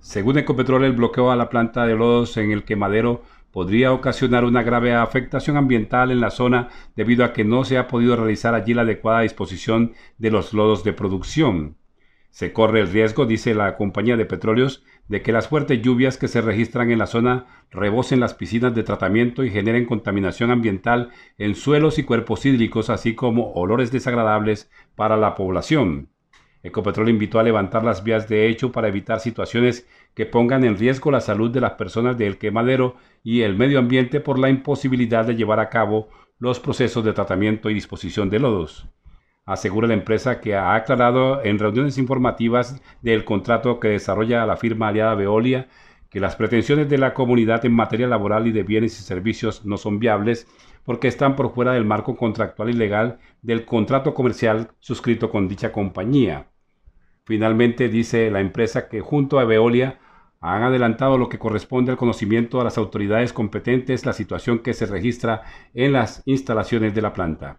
Según Ecopetrol, el bloqueo a la planta de lodos en el quemadero podría ocasionar una grave afectación ambiental en la zona debido a que no se ha podido realizar allí la adecuada disposición de los lodos de producción. Se corre el riesgo, dice la compañía de petróleos, de que las fuertes lluvias que se registran en la zona rebosen las piscinas de tratamiento y generen contaminación ambiental en suelos y cuerpos hídricos, así como olores desagradables para la población. Ecopetrol invitó a levantar las vías de hecho para evitar situaciones que pongan en riesgo la salud de las personas del quemadero y el medio ambiente por la imposibilidad de llevar a cabo los procesos de tratamiento y disposición de lodos. Asegura la empresa que ha aclarado en reuniones informativas del contrato que desarrolla la firma aliada Veolia que las pretensiones de la comunidad en materia laboral y de bienes y servicios no son viables porque están por fuera del marco contractual y legal del contrato comercial suscrito con dicha compañía. Finalmente dice la empresa que junto a Veolia han adelantado lo que corresponde al conocimiento a las autoridades competentes la situación que se registra en las instalaciones de la planta.